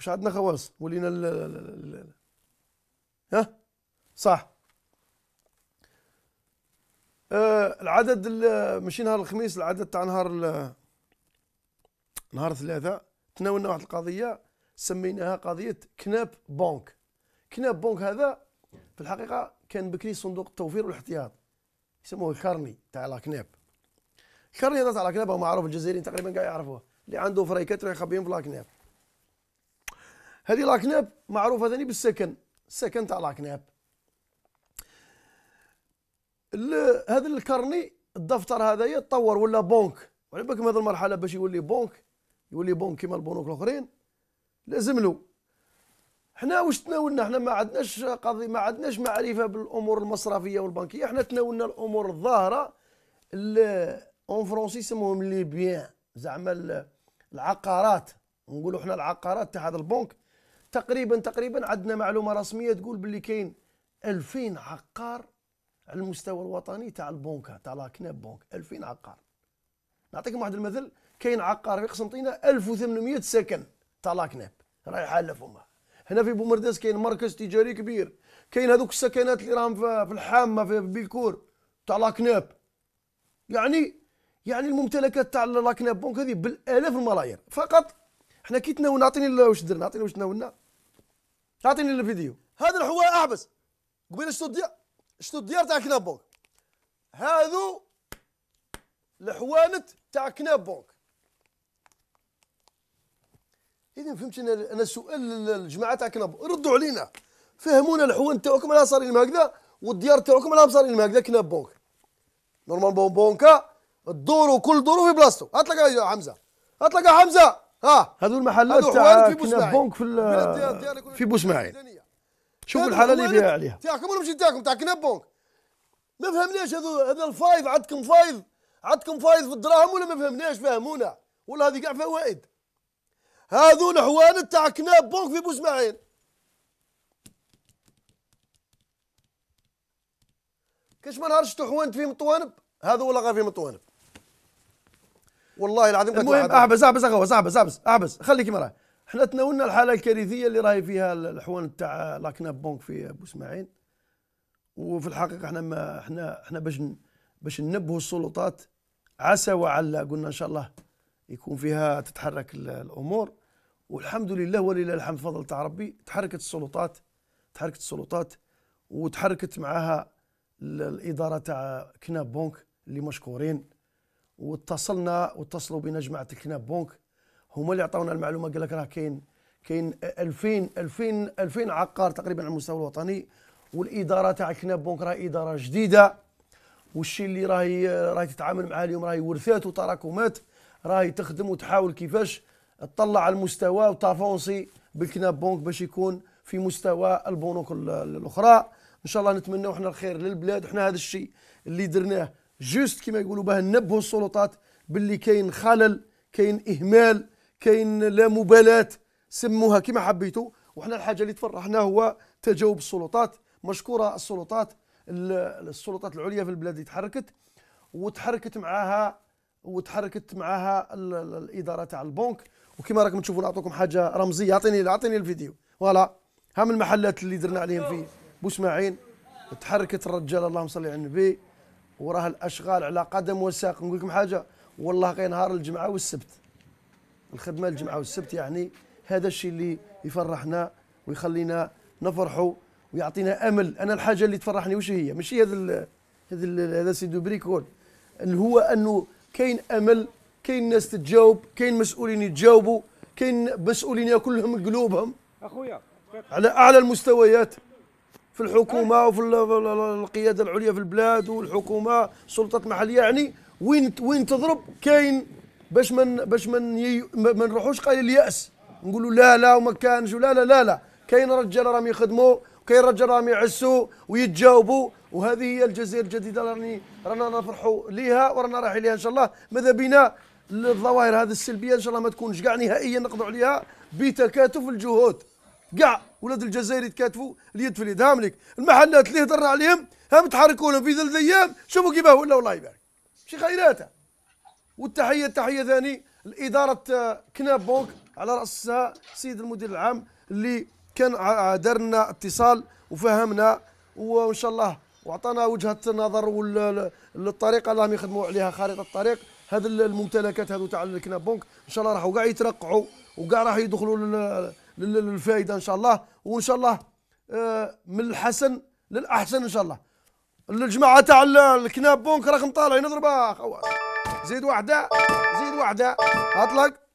مش عندنا خواص ولينا ال ها صح آه العدد ماشي نهار الخميس العدد تاع نهار نهار ثلاثة تناولنا واحد القضية سميناها قضية كناب بونك كناب بونك هذا في الحقيقة كان بكري صندوق التوفير والاحتياط يسموه الكارني تاع لا كناب الكارني هذا تاع لا كناب معروف الجزائريين تقريبا كاع يعرفوه اللي عنده فريكات يخبيهم في لا كناب هذه لاكناب معروفه ثاني بالسكن السكن تاع لاكناب هذا الكرني الدفتر هذايا تطور ولا بنك وعلى بالكم هذه المرحله باش يولي بنك يولي بنك كيما البنوك الاخرين لازم له حنا واش تناولنا حنا ما عندناش قضي ما عندناش معرفه بالامور المصرفيه والبنكيه حنا تناولنا الامور الظاهره اون فرونسي يسموهم لي بيان زعما العقارات نقولوا حنا العقارات تاع هذا البنك تقريبا تقريبا عندنا معلومه رسميه تقول باللي كاين 2000 عقار على المستوى الوطني تاع البنكة تاع لاكناب بنك بونك 2000 عقار نعطيكم واحد المثل كاين عقار في قسنطينه 1800 سكن تاع لاكناب رايح على فما هنا في بومرداس كاين مركز تجاري كبير كاين هذوك السكنات اللي راهم في الحامه في بيكور تاع لاكناب يعني يعني الممتلكات تاع لاكناب بونك هذه بالالاف الملايير فقط حنا كي تناولنا اعطيني واش درنا اعطيني واش تناولنا اعطيني الفيديو هذا الحواء اعبس قبيل شتو الديار شتو الديار تاع كناب بونك هذو الحوانت تاع كناب بونك اذا فهمت انا انا السؤال للجماعه تاع كناب ردوا علينا فهمونا الحوان تاعكم على صارين هكذا والديار تاعكم على صارين هكذا كناب بونك نورمال بون بونكا الدور وكل دور في بلاصتو هات لك حمزه هات لك حمزه اه هذو المحلات تاع بونك في في بوسماعيل شوف الحاله اللي فيها عليها تاعكم ولا مش تاعكم تاع كناب بونك ما فهمناش هذو هذا الفايض عندكم فايض عندكم فايض في الدراهم ولا ما فهمناش فهمونا ولا هذه كاع فوائد هذو الحوان تاع كناب بونك في بوسماعيل كاش ما نهارش تحوانت فيهم الطوانب هذو ولا غير فيهم الطوانب والله العظيم المهم احبس احبس احبس احبس احبس احبس خلي كيما راه احنا تناولنا الحاله الكارثيه اللي راهي فيها الحوان تاع لاكناب بونك في ابو اسماعيل وفي الحقيقه احنا ما احنا احنا باش باش ننبهوا السلطات عسى وعلى قلنا ان شاء الله يكون فيها تتحرك الامور والحمد لله ولله الحمد فضل تاع ربي تحركت السلطات تحركت السلطات وتحركت معها الاداره تاع كناب بونك اللي مشكورين واتصلنا واتصلوا بنا جماعه الكناب بونك هما اللي عطاونا المعلومه قال لك راه كاين كاين 2000 2000 2000 عقار تقريبا على المستوى الوطني والاداره تاع كناب بونك راه اداره جديده والشيء اللي راهي راهي تتعامل معاه اليوم راهي ورثات وتراكمات راهي تخدم وتحاول كيفاش تطلع المستوى وتافونسي بالكناب بونك باش يكون في مستوى البنوك الاخرى ان شاء الله نتمنوا احنا الخير للبلاد احنا هذا الشيء اللي درناه جوست كما يقولوا بها نبهوا السلطات باللي كاين خلل كاين اهمال كاين لا مبالاه سموها كما حبيتوا وحنا الحاجه اللي تفرحنا هو تجاوب السلطات مشكوره السلطات السلطات العليا في البلاد اللي تحركت وتحركت معاها وتحركت معاها الاداره تاع البنك وكما راكم تشوفوا نعطيكم حاجه رمزيه اعطيني اعطيني الفيديو فوالا ها من المحلات اللي درنا عليهم في بوسماعين تحركت الرجال اللهم صل على النبي وراه الاشغال على قدم وساق نقول لكم حاجه والله غير نهار الجمعه والسبت الخدمه الجمعه والسبت يعني هذا الشيء اللي يفرحنا ويخلينا نفرحوا ويعطينا امل انا الحاجه اللي تفرحني وش هي ماشي هذا هذا هذا سي بريكول اللي هو انه كاين امل كاين ناس تتجاوب كاين مسؤولين يتجاوبوا كاين مسؤولين ياكلهم قلوبهم اخويا على اعلى المستويات في الحكومه إيه. وفي القياده العليا في البلاد والحكومه السلطات المحليه يعني وين وين تضرب كاين باش من باش من ما نروحوش قايل الياس نقولوا لا لا وما كانش لا لا لا لا كاين رجال راهم يخدموا وكاين رجال راهم يعسوا ويتجاوبوا وهذه هي الجزيره الجديده راني رانا نفرحوا ليها ورانا رايحين ليها ان شاء الله ماذا بنا الظواهر هذه السلبيه ان شاء الله ما تكونش كاع نهائيا نقضوا عليها بتكاتف الجهود كاع ولاد الجزائر يتكاتفوا اليد في اليد هاملك المحلات اللي هضرنا عليهم هم تحركوا لهم في ثلاث ايام شوفوا كيفاه ولا الله يبارك شي خيراته والتحيه تحيه ثاني لاداره آه، كناب بونك على راسها السيد المدير العام اللي كان دارنا اتصال وفهمنا وان شاء الله وعطانا وجهه النظر والطريقه اللي راهم يخدموا عليها خريطه الطريق هذه الممتلكات هذو تاع الكناب بونك ان شاء الله راحوا كاع يترقعوا وكاع راح يدخلوا للفائده ان شاء الله وان شاء الله آه، من الحسن للاحسن ان شاء الله الجماعه تاع الكناب بونك راكم طالعين نضربها زيد واحده زيد واحده اطلق